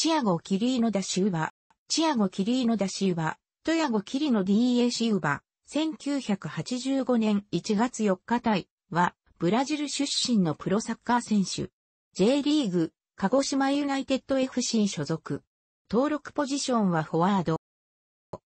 チアゴ・キリーノ・ダ・シウバ、チアゴ・キリーノ・ダ・シウバ、トヤゴ・キリノ・ DA・ シウバ、1985年1月4日対は、ブラジル出身のプロサッカー選手。J リーグ、鹿児島ユナイテッド FC 所属。登録ポジションはフォワード。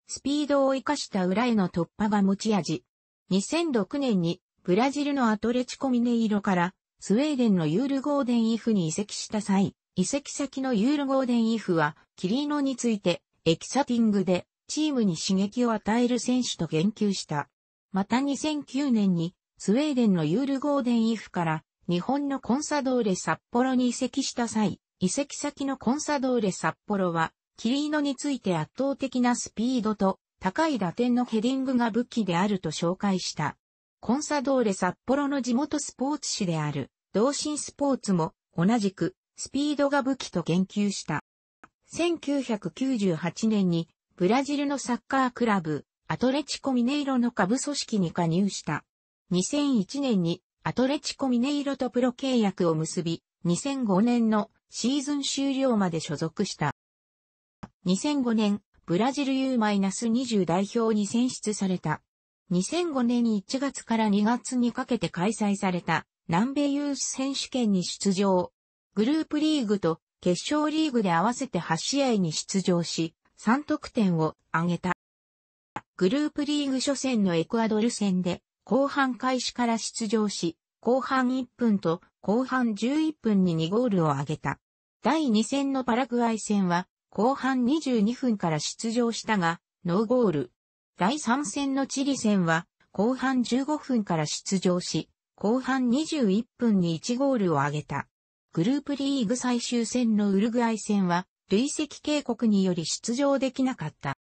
スピードを生かした裏への突破が持ち味。2006年にブラジルのアトレチコミネイロからスウェーデンのユールゴーデンイフに移籍した際、移籍先のユールゴーデンイフは、キリーノについて、エキサティングで、チームに刺激を与える選手と言及した。また2009年に、スウェーデンのユールゴーデンイフから、日本のコンサドーレ札幌に移籍した際、移籍先のコンサドーレ札幌は、キリーノについて圧倒的なスピードと、高い打点のヘディングが武器であると紹介した。コンサドーレ札幌の地元スポーツ紙である、同心スポーツも、同じく、スピードが武器と言及した。1998年にブラジルのサッカークラブ、アトレチコミネイロの下部組織に加入した。2001年にアトレチコミネイロとプロ契約を結び、2005年のシーズン終了まで所属した。2005年、ブラジル U-20 代表に選出された。2005年1月から2月にかけて開催された南米ユース選手権に出場、グループリーグと決勝リーグで合わせて8試合に出場し、3得点を挙げた。グループリーグ初戦のエクアドル戦で、後半開始から出場し、後半1分と後半11分に2ゴールを挙げた。第2戦のパラグアイ戦は、後半22分から出場したが、ノーゴール。第3戦のチリ戦は、後半15分から出場し、後半21分に1ゴールを挙げた。グループリーグ最終戦のウルグアイ戦は、累積警告により出場できなかった。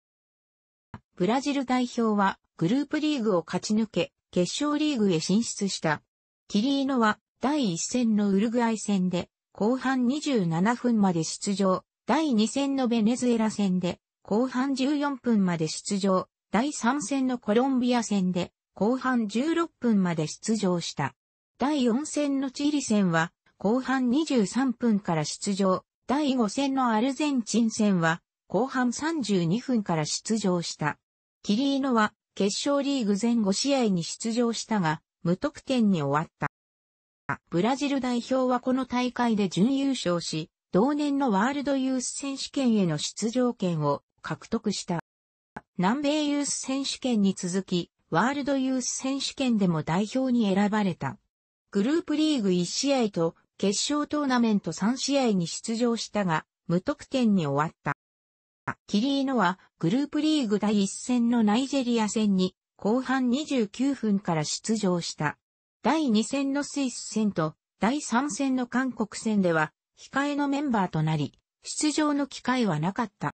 ブラジル代表は、グループリーグを勝ち抜け、決勝リーグへ進出した。キリーノは、第1戦のウルグアイ戦で、後半27分まで出場。第2戦のベネズエラ戦で、後半14分まで出場。第3戦のコロンビア戦で、後半16分まで出場した。第4戦のチリ戦は、後半23分から出場、第5戦のアルゼンチン戦は、後半32分から出場した。キリーノは、決勝リーグ全5試合に出場したが、無得点に終わった。ブラジル代表はこの大会で準優勝し、同年のワールドユース選手権への出場権を獲得した。南米ユース選手権に続き、ワールドユース選手権でも代表に選ばれた。グループリーグ1試合と決勝トーナメント3試合に出場したが、無得点に終わった。キリーノはグループリーグ第1戦のナイジェリア戦に後半29分から出場した。第2戦のスイス戦と第3戦の韓国戦では控えのメンバーとなり、出場の機会はなかった。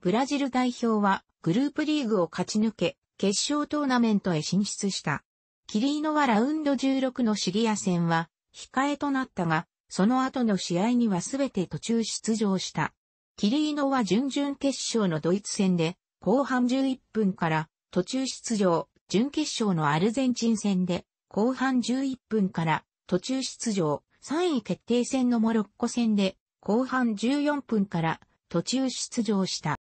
ブラジル代表はグループリーグを勝ち抜け、決勝トーナメントへ進出した。キリーノはラウンド16のシリア戦は控えとなったが、その後の試合にはすべて途中出場した。キリーノは準々決勝のドイツ戦で、後半11分から途中出場、準決勝のアルゼンチン戦で、後半11分から途中出場、3位決定戦のモロッコ戦で、後半14分から途中出場した。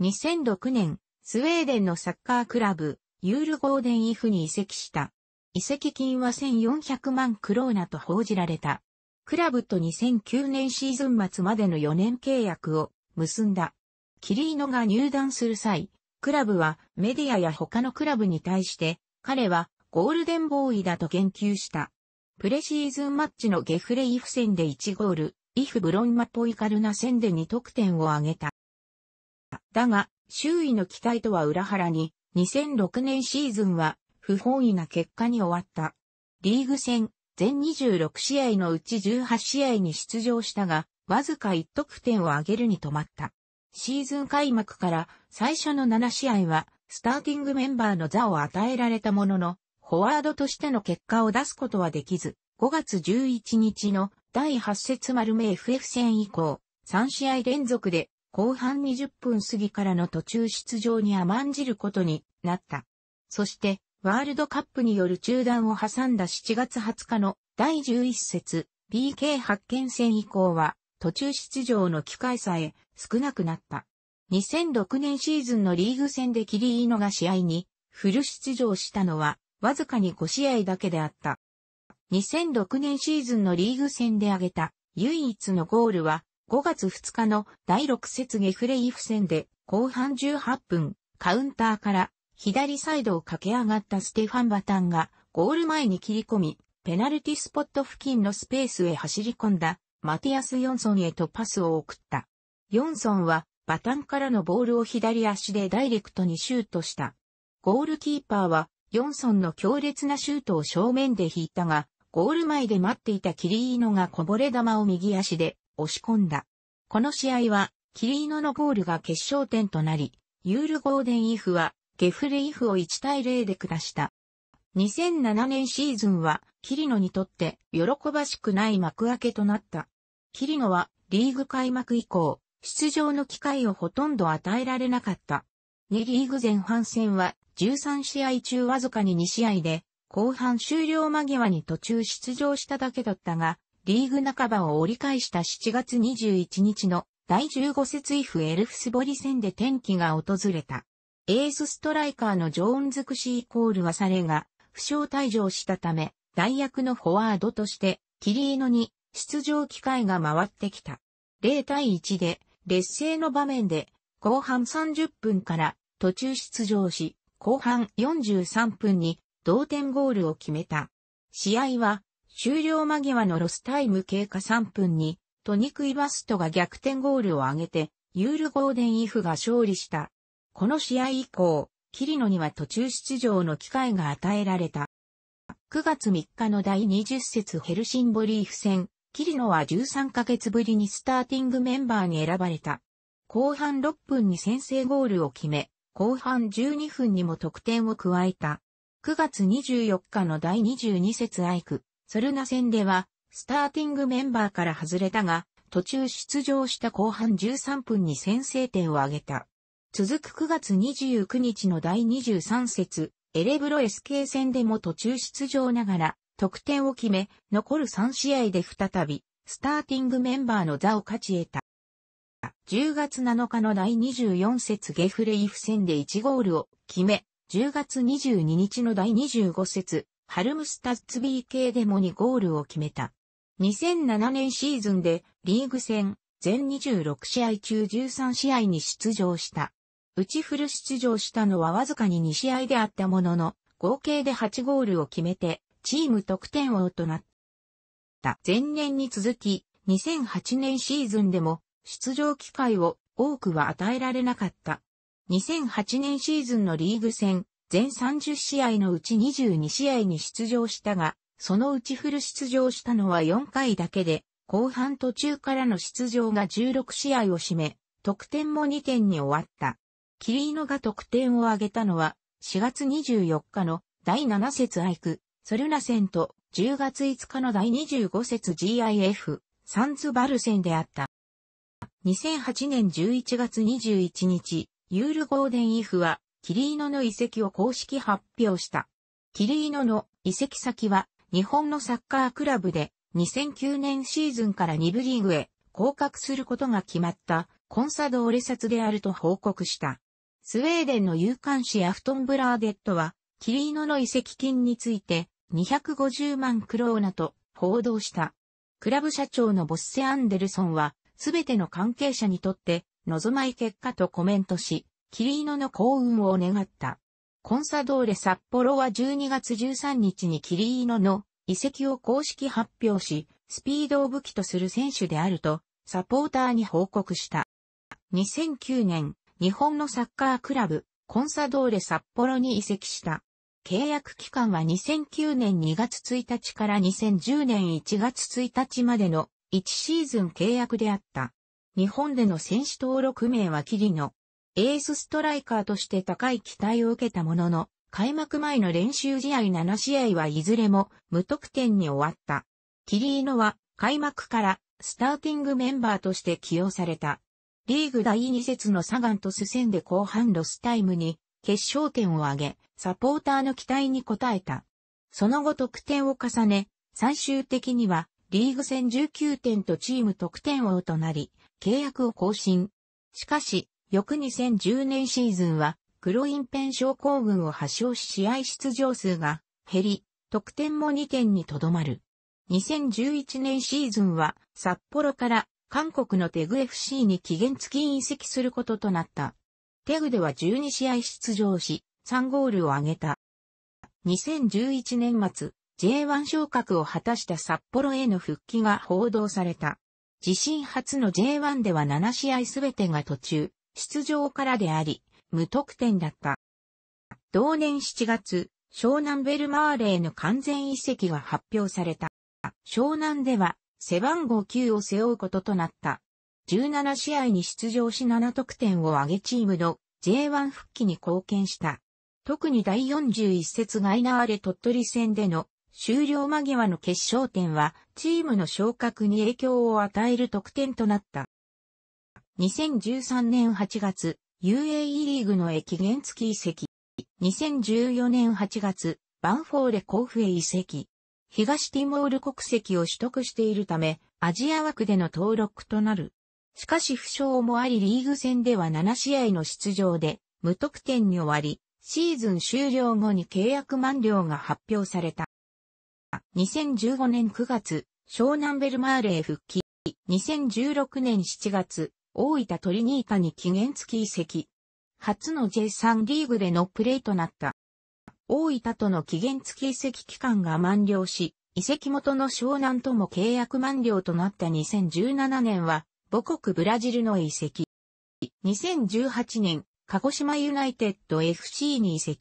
2006年、スウェーデンのサッカークラブ、ユールゴーデンイフに移籍した。移籍金は1400万クローナと報じられた。クラブと2009年シーズン末までの4年契約を結んだ。キリーノが入団する際、クラブはメディアや他のクラブに対して彼はゴールデンボーイだと言及した。プレシーズンマッチのゲフレイフ戦で1ゴール、イフブロンマポイカルナ戦で2得点を挙げた。だが、周囲の期待とは裏腹に、2006年シーズンは不本意な結果に終わった。リーグ戦、全26試合のうち18試合に出場したが、わずか1得点を挙げるに止まった。シーズン開幕から最初の7試合は、スターティングメンバーの座を与えられたものの、フォワードとしての結果を出すことはできず、5月11日の第8節丸目 FF 戦以降、3試合連続で後半20分過ぎからの途中出場に甘んじることになった。そして、ワールドカップによる中断を挟んだ7月20日の第11節 PK 発見戦以降は途中出場の機会さえ少なくなった。2006年シーズンのリーグ戦でキリーノが試合にフル出場したのはわずかに5試合だけであった。2006年シーズンのリーグ戦で挙げた唯一のゴールは5月2日の第6節ゲフレイフ戦で後半18分カウンターから左サイドを駆け上がったステファン・バタンがゴール前に切り込み、ペナルティスポット付近のスペースへ走り込んだマティアス・ヨンソンへとパスを送った。ヨンソンはバタンからのボールを左足でダイレクトにシュートした。ゴールキーパーはヨンソンの強烈なシュートを正面で引いたが、ゴール前で待っていたキリーノがこぼれ球を右足で押し込んだ。この試合はキリーノのゴールが決勝点となり、ユール・ゴーデン・イフはゲフレイフを1対0で下した。2007年シーズンは、キリノにとって喜ばしくない幕開けとなった。キリノは、リーグ開幕以降、出場の機会をほとんど与えられなかった。2リーグ前半戦は、13試合中わずかに2試合で、後半終了間際に途中出場しただけだったが、リーグ半ばを折り返した7月21日の第15節イフエルフスボリ戦で天気が訪れた。エースストライカーのジョーンズ・クシー・コールはされが、負傷退場したため、代役のフォワードとして、キリーノに出場機会が回ってきた。0対1で、劣勢の場面で、後半30分から途中出場し、後半43分に同点ゴールを決めた。試合は終了間際のロスタイム経過3分にトニク・イバストが逆転ゴールを挙げてユール・ゴーデン・イフが勝利した。この試合以降、キリノには途中出場の機会が与えられた。9月3日の第20節ヘルシンボリーフ戦、キリノは13ヶ月ぶりにスターティングメンバーに選ばれた。後半6分に先制ゴールを決め、後半12分にも得点を加えた。9月24日の第22節アイク、ソルナ戦では、スターティングメンバーから外れたが、途中出場した後半13分に先制点を挙げた。続く9月29日の第23節、エレブロ SK 戦でも途中出場ながら、得点を決め、残る3試合で再び、スターティングメンバーの座を勝ち得た。10月7日の第24節ゲフレイフ戦で1ゴールを決め、10月22日の第25節、ハルムスタッツ BK でも2ゴールを決めた。2007年シーズンでリーグ戦全26試合中13試合に出場した。内ちフル出場したのはわずかに2試合であったものの、合計で8ゴールを決めて、チーム得点王となった。前年に続き、2008年シーズンでも、出場機会を多くは与えられなかった。2008年シーズンのリーグ戦、全30試合のうち22試合に出場したが、そのうちフル出場したのは4回だけで、後半途中からの出場が16試合を占め、得点も2点に終わった。キリーノが得点を挙げたのは、4月24日の第7節アイク、ソルナ戦と10月5日の第25節 GIF、サンズバル戦であった。2008年11月21日、ユールゴーデンイフは、キリーノの遺跡を公式発表した。キリーノの遺跡先は、日本のサッカークラブで、2009年シーズンから2部リーグへ降格することが決まった、コンサドーレ札であると報告した。スウェーデンの有刊誌アフトンブラーデットは、キリーノの遺跡金について、250万クローナと報道した。クラブ社長のボッセ・アンデルソンは、すべての関係者にとって、望まい結果とコメントし、キリーノの幸運を願った。コンサドーレ札幌は12月13日にキリーノの遺跡を公式発表し、スピードを武器とする選手であると、サポーターに報告した。2009年、日本のサッカークラブ、コンサドーレ札幌に移籍した。契約期間は2009年2月1日から2010年1月1日までの1シーズン契約であった。日本での選手登録名はキリノ。エースストライカーとして高い期待を受けたものの、開幕前の練習試合7試合はいずれも無得点に終わった。キリーノは開幕からスターティングメンバーとして起用された。リーグ第2節のサガンとス戦で後半ロスタイムに決勝点を挙げ、サポーターの期待に応えた。その後得点を重ね、最終的にはリーグ戦19点とチーム得点王となり、契約を更新。しかし、翌2010年シーズンは、黒インペン症候群を発症し試合出場数が減り、得点も2点にとどまる。2011年シーズンは札幌から韓国のテグ FC に期限付き移籍することとなった。テグでは12試合出場し、3ゴールを挙げた。2011年末、J1 昇格を果たした札幌への復帰が報道された。自身初の J1 では7試合すべてが途中、出場からであり、無得点だった。同年7月、湘南ベルマーレへの完全移籍が発表された。湘南では背番号9を背負うこととなった。17試合に出場し7得点を挙げチームの J1 復帰に貢献した。特に第41節ガイナーレ鳥取戦での終了間際の決勝点はチームの昇格に影響を与える得点となった。2013年8月、UAE リーグの駅原付き移籍。2014年8月、バンフォーレ甲府へ移籍。東ティモール国籍を取得しているため、アジア枠での登録となる。しかし負傷もありリーグ戦では7試合の出場で、無得点に終わり、シーズン終了後に契約満了が発表された。2015年9月、湘南ベルマーレへ復帰。2016年7月、大分トリニータに期限付き移籍。初の J3 リーグでのプレーとなった。大分との期限付き遺跡期間が満了し、遺跡元の湘南とも契約満了となった2017年は、母国ブラジルの遺跡。2018年、鹿児島ユナイテッド FC に移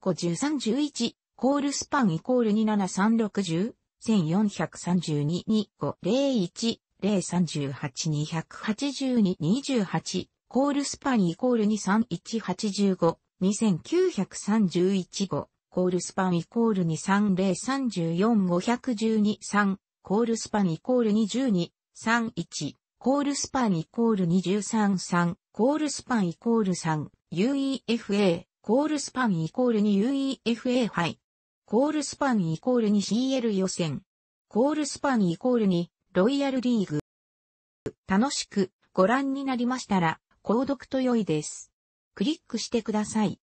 個、5311、コールスパンイコール27360、1432、2501、038282228、コールスパンイコール23185、2931号、コールスパンイコール230345123、コールスパンイコール21231、コールスパンイコール233、コールスパンイコール 3UEFA、コールスパンイコール 2UEFA イコールスパンイコール 2CL 予選、コールスパンイコール2ロイヤルリーグ。楽しくご覧になりましたら、購読と良いです。クリックしてください。